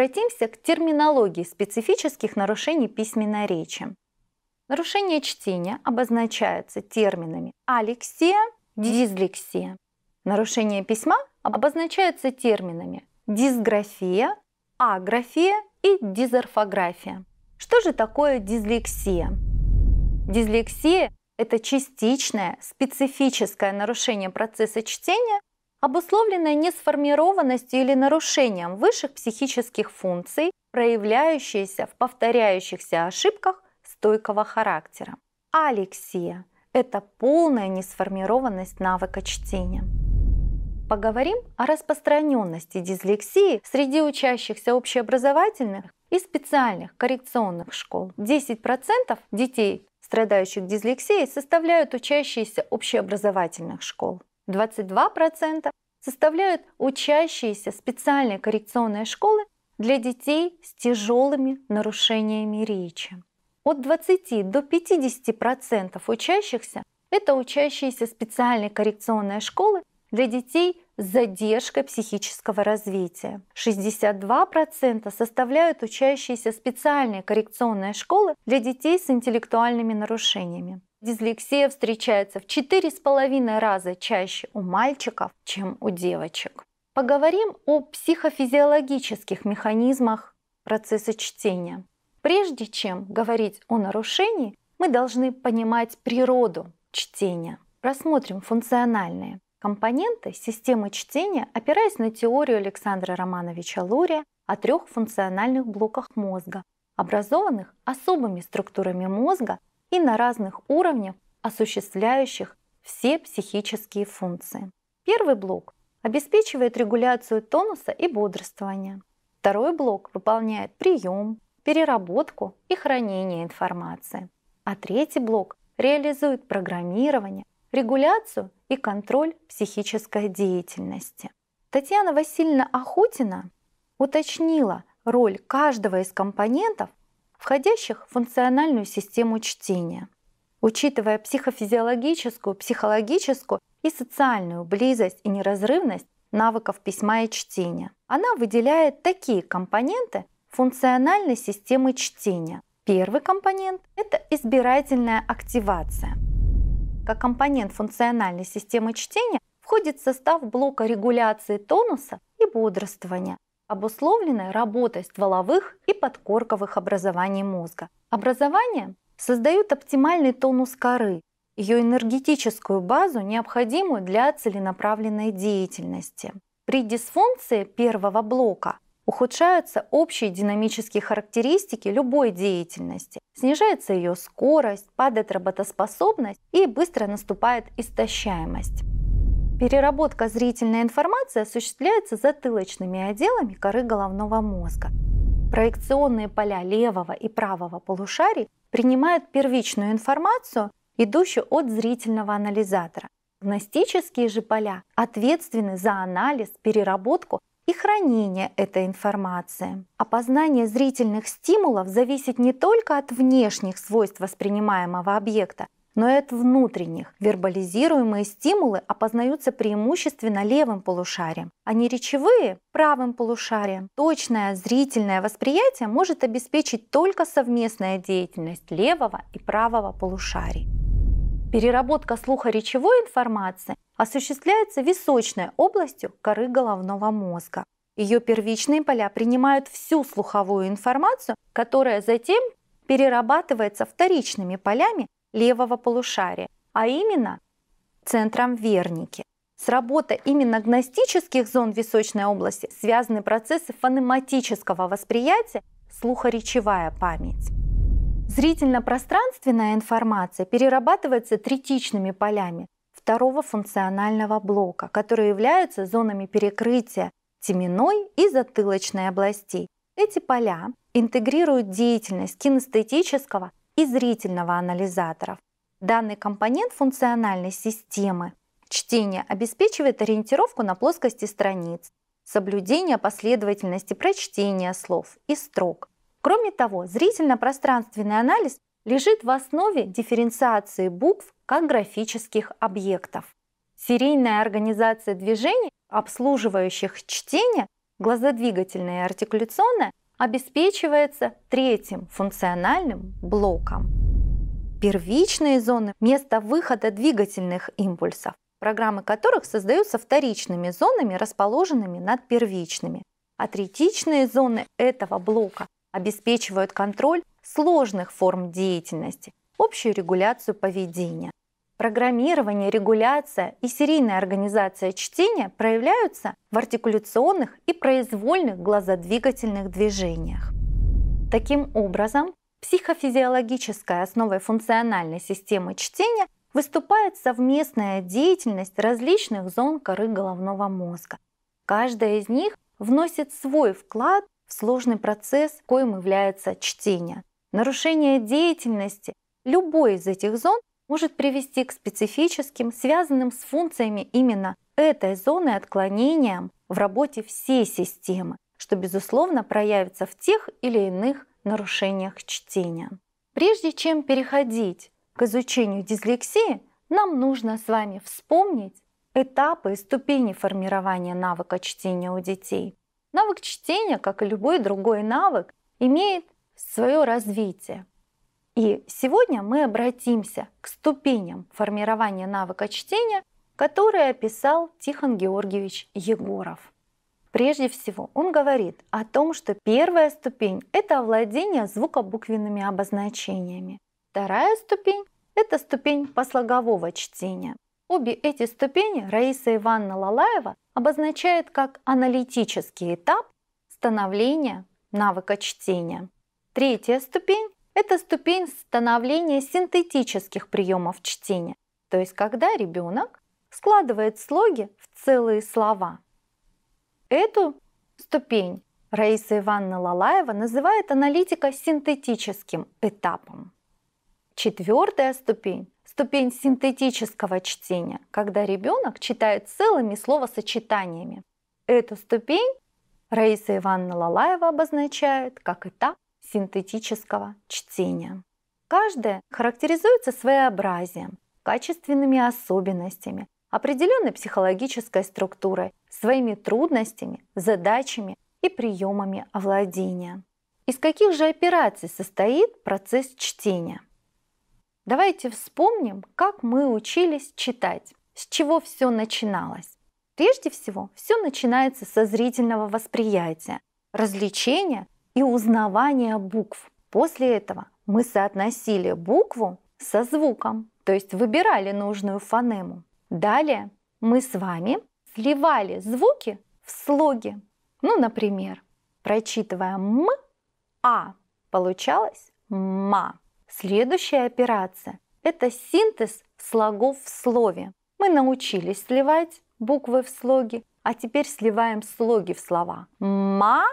обратимся к терминологии специфических нарушений письменной речи. Нарушение чтения обозначается терминами алексия, дизлексия. Нарушение письма обозначается терминами дисграфия, аграфия и дизорфография. Что же такое дизлексия? Дизлексия – это частичное специфическое нарушение процесса чтения обусловленное несформированностью или нарушением высших психических функций, проявляющиеся в повторяющихся ошибках стойкого характера. Алексия – это полная несформированность навыка чтения. Поговорим о распространенности дислексии среди учащихся общеобразовательных и специальных коррекционных школ. 10% детей, страдающих дислексией, составляют учащиеся общеобразовательных школ. 22% составляют учащиеся специальной коррекционной школы для детей с тяжелыми нарушениями речи. От 20 до 50% учащихся – это учащиеся специальной коррекционной школы для детей с задержкой психического развития. 62% составляют учащиеся специальные коррекционные школы для детей с интеллектуальными нарушениями. Дислексия встречается в четыре с половиной раза чаще у мальчиков, чем у девочек. Поговорим о психофизиологических механизмах процесса чтения. Прежде чем говорить о нарушении, мы должны понимать природу чтения. Рассмотрим функциональные компоненты системы чтения, опираясь на теорию Александра Романовича Лурия о трех функциональных блоках мозга, образованных особыми структурами мозга, и на разных уровнях, осуществляющих все психические функции. Первый блок обеспечивает регуляцию тонуса и бодрствования. Второй блок выполняет прием, переработку и хранение информации. А третий блок реализует программирование, регуляцию и контроль психической деятельности. Татьяна Васильевна Охотина уточнила роль каждого из компонентов входящих в функциональную систему чтения. Учитывая психофизиологическую, психологическую и социальную близость и неразрывность навыков письма и чтения, она выделяет такие компоненты функциональной системы чтения. Первый компонент – это избирательная активация. Как компонент функциональной системы чтения входит в состав блока регуляции тонуса и бодрствования, Обусловленная работой стволовых и подкорковых образований мозга. Образования создают оптимальный тонус коры, ее энергетическую базу, необходимую для целенаправленной деятельности. При дисфункции первого блока ухудшаются общие динамические характеристики любой деятельности, снижается ее скорость, падает работоспособность и быстро наступает истощаемость. Переработка зрительной информации осуществляется затылочными отделами коры головного мозга. Проекционные поля левого и правого полушарий принимают первичную информацию, идущую от зрительного анализатора. Гностические же поля ответственны за анализ, переработку и хранение этой информации. Опознание зрительных стимулов зависит не только от внешних свойств воспринимаемого объекта, но и от внутренних. Вербализируемые стимулы опознаются преимущественно левым полушарием, а не речевые – правым полушарием. Точное зрительное восприятие может обеспечить только совместная деятельность левого и правого полушарий. Переработка слуха речевой информации осуществляется височной областью коры головного мозга. Ее первичные поля принимают всю слуховую информацию, которая затем перерабатывается вторичными полями левого полушария, а именно центром верники. С работой именно гностических зон височной области связаны процессы фонематического восприятия, слухоречевая память. Зрительно-пространственная информация перерабатывается третичными полями второго функционального блока, которые являются зонами перекрытия теменной и затылочной областей. Эти поля интегрируют деятельность кинестетического и зрительного анализаторов. Данный компонент функциональной системы чтения обеспечивает ориентировку на плоскости страниц, соблюдение последовательности прочтения слов и строк. Кроме того, зрительно-пространственный анализ лежит в основе дифференциации букв как графических объектов. Серийная организация движений, обслуживающих чтение, глазодвигательное и артикуляционное, обеспечивается третьим функциональным блоком. Первичные зоны – место выхода двигательных импульсов, программы которых создаются вторичными зонами, расположенными над первичными. А третичные зоны этого блока обеспечивают контроль сложных форм деятельности, общую регуляцию поведения, Программирование, регуляция и серийная организация чтения проявляются в артикуляционных и произвольных глазодвигательных движениях. Таким образом, психофизиологической основой функциональной системы чтения выступает совместная деятельность различных зон коры головного мозга. Каждая из них вносит свой вклад в сложный процесс, коим является чтение. Нарушение деятельности любой из этих зон может привести к специфическим, связанным с функциями именно этой зоны отклонениям в работе всей системы, что, безусловно, проявится в тех или иных нарушениях чтения. Прежде чем переходить к изучению дислексии, нам нужно с вами вспомнить этапы и ступени формирования навыка чтения у детей. Навык чтения, как и любой другой навык, имеет свое развитие. И сегодня мы обратимся к ступеням формирования навыка чтения, которые описал Тихон Георгиевич Егоров. Прежде всего, он говорит о том, что первая ступень — это овладение звукобуквенными обозначениями. Вторая ступень — это ступень послогового чтения. Обе эти ступени Раиса Ивановна Лалаева обозначает как аналитический этап становления навыка чтения. Третья ступень это ступень становления синтетических приемов чтения, то есть когда ребенок складывает слоги в целые слова. Эту ступень Раиса Ивановна Лалаева называет аналитика синтетическим этапом. Четвертая ступень – ступень синтетического чтения, когда ребенок читает целыми словосочетаниями. Эту ступень Раиса Ивановна Лалаева обозначает как этап синтетического чтения. Каждое характеризуется своеобразием, качественными особенностями, определенной психологической структурой, своими трудностями, задачами и приемами овладения. Из каких же операций состоит процесс чтения? Давайте вспомним, как мы учились читать, с чего все начиналось. Прежде всего, все начинается со зрительного восприятия, развлечения – и узнавания букв. После этого мы соотносили букву со звуком, то есть выбирали нужную фонему. Далее мы с вами сливали звуки в слоги. Ну, например, прочитывая «м», «а» получалось «ма». Следующая операция – это синтез слогов в слове. Мы научились сливать буквы в слоги, а теперь сливаем слоги в слова. «Ма»,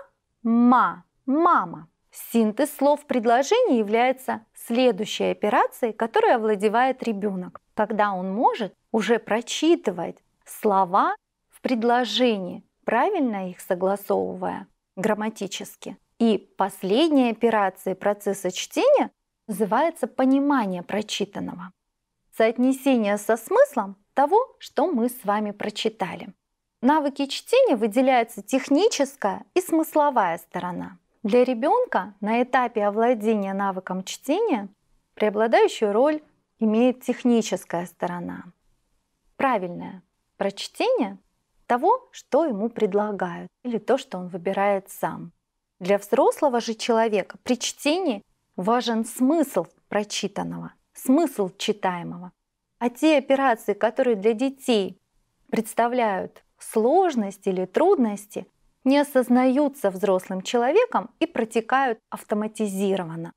«ма». Мама. Синтез слов в предложении является следующей операцией, которой овладевает ребенок, когда он может уже прочитывать слова в предложении, правильно их согласовывая грамматически. И последняя операция процесса чтения называется понимание прочитанного. Соотнесение со смыслом того, что мы с вами прочитали. Навыки чтения выделяются техническая и смысловая сторона. Для ребенка на этапе овладения навыком чтения преобладающую роль имеет техническая сторона. Правильное прочтение того, что ему предлагают, или то, что он выбирает сам. Для взрослого же человека при чтении важен смысл прочитанного, смысл читаемого. А те операции, которые для детей представляют сложность или трудности, не осознаются взрослым человеком и протекают автоматизированно.